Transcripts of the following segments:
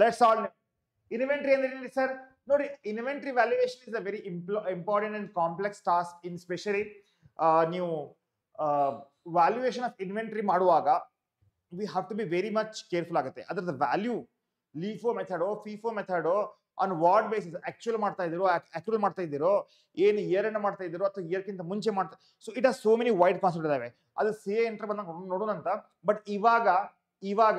let's all inventory ಅಂದ್ರೆ sir ನೋಡಿ inventory valuation is a very important and complex task especially ನೀವು valuation of inventory ಮಾಡುವಾಗ we have to be very much careful ಆಗುತ್ತೆ ಅದರದ value LIFO ಮೆಥಡೋ FIFO ಮೆಥಡೋ onward basis actual ಮಾಡ್ತಾ ಇದ್ದೀರೋ ಆಕ್ಚುಲ್ ಮಾಡ್ತಾ ಇದ್ದೀರೋ ಏನು ಇಯರ್ ಅನ್ನು ಮಾಡ್ತಾ ಇದ್ದೀರೋ ಅಥವಾ ಇಯರ್ಗಿಂತ ಮುಂಚೆ ಮಾಡ್ತಾ so it has so many wide concept ಇದಾವೆ ಅದು ಸಿ ಎ ಎಂಟ್ರ್ ಬಂದಾಗ ಅಂತ ಬಟ್ ಇವಾಗ ಇವಾಗ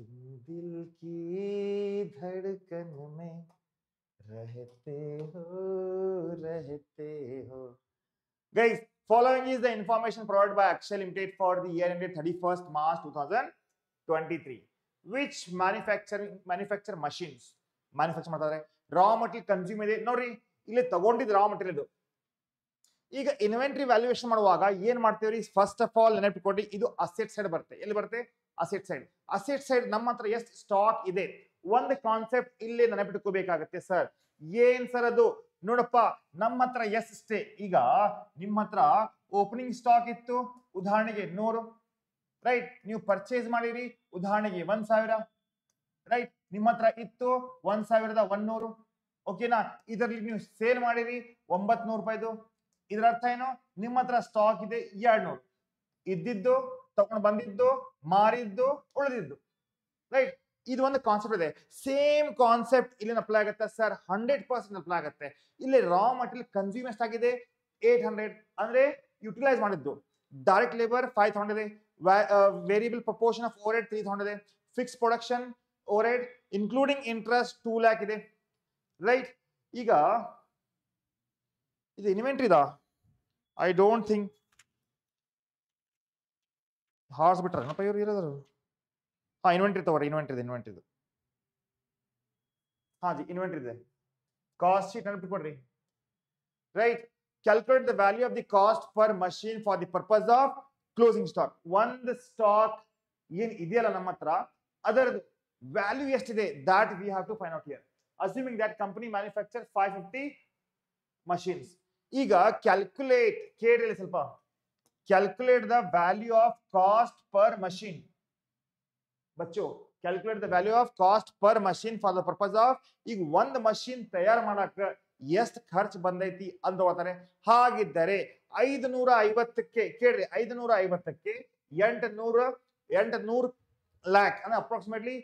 तुम दिल की धड़कन में रहते हो रहते हो गई following is the information provide by Akshay limited for the year ended thirty first March two thousand twenty three which manufacturing manufacture machine manufacture मतलब रॉ मटेरियल कंस्यूम नोरी इले तक raw material inventory valuation first first of all नेपिटी asset side बे asset side asset side ನಮ್ಮ ಹತ್ರ ಎಷ್ಟು stock ಇದೆ ಒಂದು ಕಾನ್ಸೆಪ್ಟ್ ಇಲ್ಲಿ ನೆನಪಿಟ್ಕೋಬೇಕಾಗತ್ತೆ ಸರ್ ಏನ್ ಸರ್ ಅದು ನೋಡಪ್ಪ ನಮ್ಮ ಹತ್ರ ಎಷ್ಟೇ ಈಗ ನಿಮ್ಮ ಹತ್ರ ಓಪನಿಂಗ್ ಸ್ಟಾಕ್ ಇತ್ತು ಉದಾಹರಣೆಗೆ ನೂರು ರೈಟ್ ನೀವು ಪರ್ಚೇಸ್ ಮಾಡಿರಿ ಉದಾಹರಣೆಗೆ ಒಂದ್ ಸಾವಿರ ರೈಟ್ ನಿಮ್ಮ ಹತ್ರ ಇತ್ತು ಒಂದ್ ಸಾವಿರದ ಒನ್ನೂರು ಓಕೆನಾ ಇದರಲ್ಲಿ ನೀವು ಸೇಲ್ ಮಾಡಿರಿ ಒಂಬತ್ ನೂರು ರೂಪಾಯಿದು ಇದರ ಅರ್ಥ ಏನು ನಿಮ್ಮ ಹತ್ರ ಸ್ಟಾಕ್ ಇದೆ ಎರಡ್ನೂರು ಇದ್ದಿದ್ದು ತಗೊಂಡು ಬಂದಿದ್ದು ಮಾರಿದ್ದು ಉಳಿದಿದ್ದು ರೈಟ್ ಇದು ಒಂದು ಕಾನ್ಸೆಪ್ಟ್ ಇದೆ ಸೇಮ್ ಕಾನ್ಸೆಪ್ಟ್ ಇಲ್ಲಿ ಅಪ್ಲೈ ಆಗುತ್ತೆ ಸರ್ ಹಂಡ್ರೆಡ್ ಪರ್ಸೆಂಟ್ ಅಪ್ಲೈ ಆಗುತ್ತೆ ಇಲ್ಲಿ ರಾ ಮಟೀರಿಯಲ್ ಕನ್ಸ್ಯೂಮ್ ಆಗಿದೆ ಏಟ್ ಹಂಡ್ರೆಡ್ ಅಂದ್ರೆ ಯುಟಿಲೈಸ್ ಮಾಡಿದ್ದು ಡೈರೆಕ್ಟ್ ಲೇಬರ್ ಫೈವ್ ತಗೊಂಡ್ ಇದೆ variable proportion of overhead three ಇದೆ fix production overhead including interest two lakh ಇದೆ ರೈಟ್ ಈಗ ಇದು ಇನ್ವೆಂಟ್ರಿದಾ ಐ ಡೋಂಟ್ ಥಿಂಕ್ ಹಾರ್ಸ್ ಬಿಟ್ರೆ ಏನಪ್ಪ ಇವ್ರು ಇರೋದ್ರ ಹಾ ಇನ್ವೆಂಟ್ರಿ ತಗೋರಿ ಇನ್ವೆಂಟ್ರಿ ಇನ್ವೆಂಟ್ರಿದು ಹಾಂ ಜಿ ಇನ್ವೆಂಟ್ರಿ ಇದೆ ಕಾಸ್ಟ್ ಶೀಟ್ ನೆನಪಿಟ್ಕೊಡ್ರಿ right calculate the value of the cost per machine for the purpose of closing stock ಒಂದು ಸ್ಟಾಕ್ ಏನ್ ಇದೆಯಲ್ಲ ನಮ್ಮ ಹತ್ರ ಅದರದ್ದು ವ್ಯಾಲ್ಯೂ ಎಷ್ಟಿದೆ that we have to find out year assuming that company manufacture five fifty machines ಈಗ calculate ಕೇಳಿ ಸ್ವಲ್ಪ calculate the value of cost per machine बच्चों calculate the value of cost per machine for the purpose of ಈಗ ಒಂದು machine ತಯಾರು ಮಾಡಕ್ಕೆ ಎಷ್ಟು ಖರ್ಚು ಬಂದೈತಿ ಅಂತ ಹೇಳ್ತಾರೆ ಹಾಗಿದ್ದರೆ ಐದು ನೂರ ಐವತ್ತಕ್ಕೆ ಕೇಳ್ರಿ ಐದು ನೂರ ಐವತ್ತಕ್ಕೆ ಎಂಟು ನೂರ ಎಂಟು ನೂರು ಲ್ಯಾಕ್ ಅಂದ್ರೆ approximately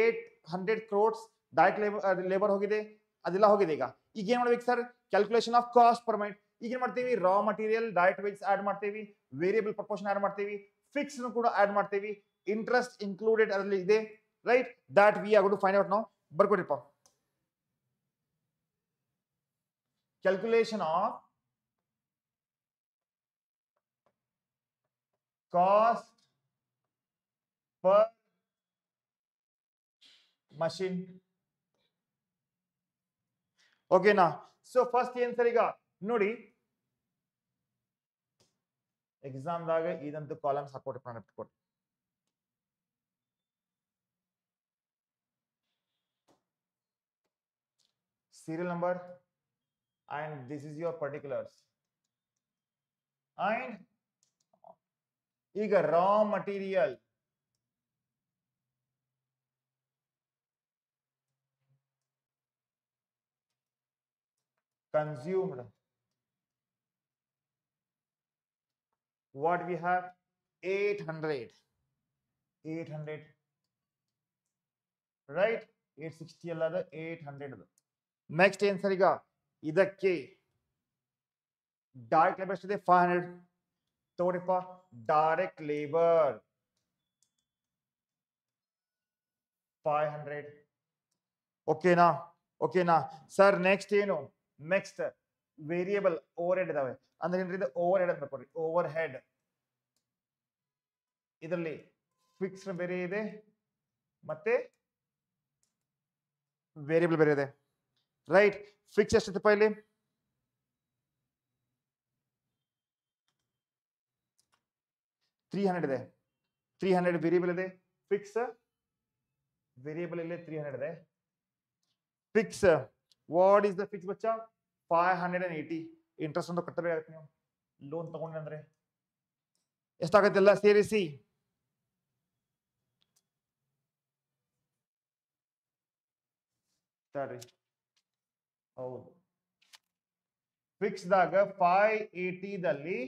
eight hundred crores direct labour labour ಹೋಗಿದೆ ಅದೆಲ್ಲ ಹೋಗಿದೆ ಈಗ ಈಗ ಏನ್ ಮಾಡ್ಬೇಕು sir calculation of cost per mint ಈಗ ಏನ್ ಮಾಡ್ತೀವಿ raw material direct wage add ಮಾಡ್ತೀವಿ వేరియబుల్ ప్రపోర్షన్ యాడ్ మార్త తీవి ఫిక్స్ ను కూడా యాడ్ మార్త తీవి ఇంట్రెస్ట్ ఇన్‌క్లూడెడ్ ఆర్ లేదే right that we are go to find out న బర్ కొడిపా calculation of cost per machine okay నా సో ఫస్ట్ యాన్ సరిగా నోడి exam column support serial number and this is your particulars and raw material consumed what we have 800 800 right 860 ಅಲ್ಲದ 800 next ಏನು sir ಈಗ ಇದಕ್ಕೆ direct labour ಎಷ್ಟಿದೆ 500 ತಗೊಳ್ಳಿಪ್ಪ direct labour 500 ಓಕೆನಾ ಓಕೆನಾ sir next ಏನು ನೆಕ್ಸ್ಟ್ ವೇರಿಯಬಲ್ ಓವರ್ ಹೆಡ್ ಇದಾವೆ ಅಂದ್ರೆ ಏನ್ರಿ ಓವರ್ ಹೆಡ್ ಅನ್ಬೇಕು ಓವರ್ ಹೆಡ್ ಇದರಲ್ಲಿ ಫಿಕ್ಸ್ಡ್ ಬೇರೆ ಇದೆ ಮತ್ತೆ ವೇರಿಯಬಲ್ ಬೇರೆ ಇದೆ ರೈಟ್ ಫಿಕ್ಸ್ ಎಷ್ಟಿತ್ತಪ್ಪ ಇಲ್ಲಿ ತ್ರೀ ಹಂಡ್ರೆಡ್ ಇದೆ ತ್ರೀ ಹಂಡ್ರೆಡ್ ವೇರಿಯಬಲ್ ಇದೆ ಫಿಕ್ಸ್ ವೇರಿಯಬಲ್ ಇಲ್ಲೇ ತ್ರೀ ಹಂಡ್ರೆಡ್ ಇದೆ fix what is the fix ಬಚ್ಚಾ 580 इंटरेस्ट ಅಂತ ಕತ್ತೆ ಯಾಕೆ ಲೋನ್ ತಗೊಂಡ್ರೆ ಎಷ್ಟಾಗುತ್ತೆಲ್ಲ ಸೇರಿಸಿ ಸಾರಿ ಹೌದು ಫಿಕ್ಸ್ ಆದಾಗ 580 ಅಲ್ಲಿ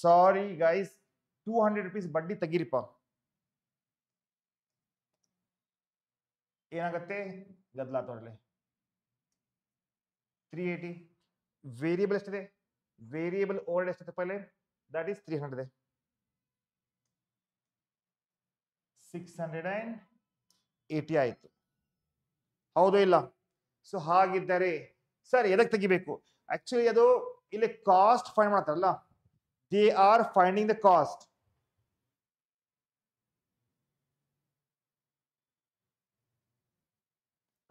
ಸಾರಿ ಗಾಯ್ಸ್ 200 ರೂಪೀಸ್ ಬಡ್ಡಿ ತಗಿರಿಪಾ ಏನಾಗುತ್ತೆ ಗದಲಾತೋರಿ 380 ವೇರಿಯಬಲ್ ಎಷ್ಟಿದೆ ವೇರಿಯಬಲ್ ಓಲ್ಡ್ ಎಷ್ಟಿದೆ ಪೈಲೆ ದಟ್ ಈಸ್ ತ್ರೀ ಹಂಡ್ರೆಡ್ ಇದೆ ಸಿಕ್ಸ್ ಹಂಡ್ರೆಡ್ ಆ್ಯಂಡ್ ಏಯ್ಟಿ ಆಯಿತು ಹೌದು ಇಲ್ಲ ಸೊ ಹಾಗಿದ್ದರೆ ಸರ್ ಎದಕ್ಕೆ ತೆಗಿಬೇಕು ಆ್ಯಕ್ಚುಲಿ ಅದು ಇಲ್ಲಿ ಕಾಸ್ಟ್ ಫೈಂಡ್ ಮಾಡ್ತಾರಲ್ಲ they are finding the cost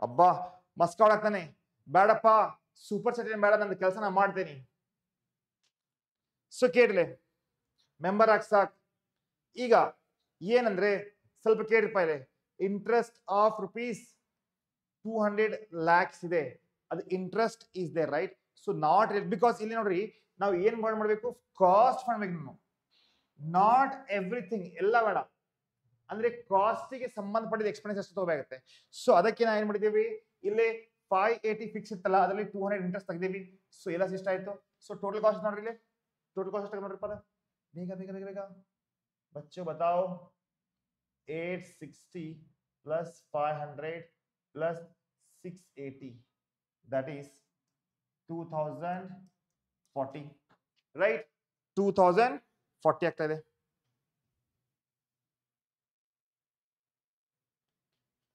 ಅಬ್ಬಾ ಮಸ್ಕಾಳಾಗ್ತಾನೆ ಬೇಡಪ್ಪ ಸೂಪರ್ ಸೆಟೇನ್ ಬೇಡ ನನ್ನ ಕೆಲಸ ನಾ ಮಾಡ್ತೇನೆ ಸೊ ಕೇಳಲೆ ಮೆಂಬರ್ ಆಗಿ ಸಾಕು ಈಗ ಏನಂದ್ರೆ ಸ್ವಲ್ಪ ಕೇಳಿ ಇಲ್ಲಿ interest of rupees two hundred lakhs ಇದೆ ಅದು interest is there right so not because ಇಲ್ಲಿ ನೋಡ್ರಿ ನಾವು ಏನ್ ಮಾಡಬೇಕು ಕಾಸ್ಟ್ ಮಾಡ್ಬೇಕು ನಾವು ನಾಟ್ ಎವ್ರಿಥಿಂಗ್ ಎಲ್ಲ ಬೇಡ ಅಂದ್ರೆ ಕಾಸ್ಟಿಗೆ ಸಂಬಂಧಪಟ್ಟಿದ ಎಕ್ಸ್ಪೆನ್ಸ್ ಎಷ್ಟು ತಗೋಬೇಕಾಗುತ್ತೆ ಸೊ ಅದಕ್ಕೆ ನಾವು ಏನ್ ಮಾಡಿದೀವಿ ಇಲ್ಲಿ 580 फिक्स्ड था ಅದರಲ್ಲಿ 200 ಇಂಟರೆಸ್ಟ್ ತಗಿದೆವಿ ಸೋ ಯಲ್ಲ ಸಿಷ್ಟ ಆಯ್ತು ಸೋ ಟೋಟಲ್ ಕಾಸ್ಟ್ ನೋಡ್ರಿ ಇಲ್ಲಿ ಟೋಟಲ್ ಕಾಸ್ಟ್ ಎಷ್ಟು ಬರ್ಪಡೆ मेघा मेघा ರಗ ರಗ ಬচ্চೋ बताओ 860 + 500 + 680 ದಟ್ ಇಸ್ 2040 ರೈಟ್ 2040 ಆಗ್ತಾ ಇದೆ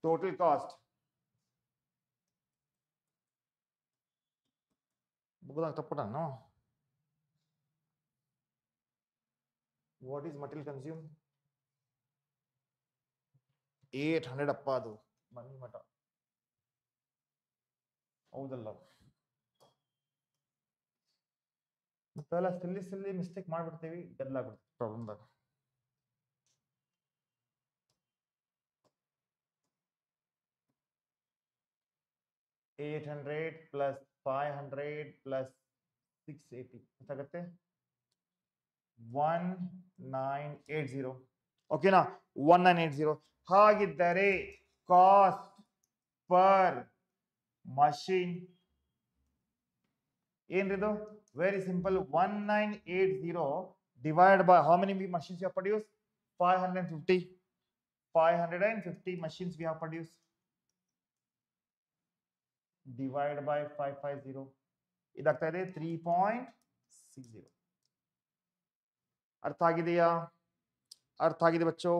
ಟೋಟಲ್ ಕಾಸ್ಟ್ ముగ్గుదానికి తప్పుడాను what is material consume eight hundred అప్ప ಅದು ಮನಿ ಮಠ ಹೌದಲ್ಲ ಮತ್ತೆಲ್ಲ ಸಿಲ್ಲಿ ಸಿಲ್ಲಿ ಮಿಸ್ಟೇಕ್ ಮಾಡಿಬಿಡ್ತೀವಿ ಗದ್ದಲಾಗ್ಬಿಡ್ತೀವಿ ಪ್ರಾಬ್ಲಮ್ದಾಗ eight hundred plus five hundred plus six eighty ऐसा करते हैं वन ನೈನ್ ಏಟ್ ಜೀರೋ ಓಕೆನಾ ಒನ್ ನೈನ್ ಏಟ್ ಜೀರೋ ಹಾಗಿದ್ದರೆ ಕಾಸ್ಟ್ ಪರ್ ಮಷೀನ್ ಏನ್ರಿದು very simple one nine eight zero divide by how many machines you produce five hundred fifty five hundred and fifty machines we have produce divided by 550 ಇದಾಗ್ತಾ ಇದೆ three point six zero ಅರ್ಥ ಆಗಿದೆಯಾ ಅರ್ಥ ಆಗಿದೆ ಬಚ್ಚೋ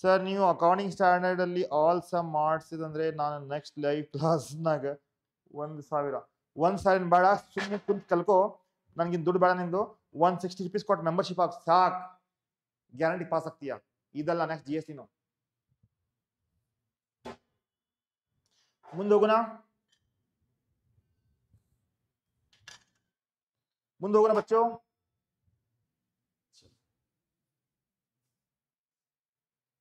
sir ನೀವು accounting standard ಅಲ್ಲಿ all sum ಮಾಡಿಸಿದಂದ್ರೆ ನಾನು ನೆಕ್ಸ್ಟ್ ಲೈವ್ ಕ್ಲಾಸ್ನಾಗ ಒಂದು ಸಾವಿರ ಒಂದು ಸಾವಿರ ಬೇಡ ಸುಮ್ಮನೆ ಕುಂತ್ ಕಲ್ಕೋ ನನಗಿನ್ ದುಡ್ಡು ಬೇಡ ನಿಂದು ಒನ್ ಸಿಕ್ಸ್ಟಿ ರುಪೀಸ್ ಕೊಟ್ಟು ಮೆಂಬರ್ಶಿಪ್ ಹಾಕಿ ಸಾಕು ಗ್ಯಾರಂಟಿ ಪಾಸ್ ಆಗ್ತೀಯಾ ಇದಲ್ಲ ನೆಕ್ಸ್ಟ್ ಜಿ ಎಸ್ ಟಿನು ಮುಂದೋಗೋಣ ಮುಂದೋಗೋಣ ಬಚ್ಚೋ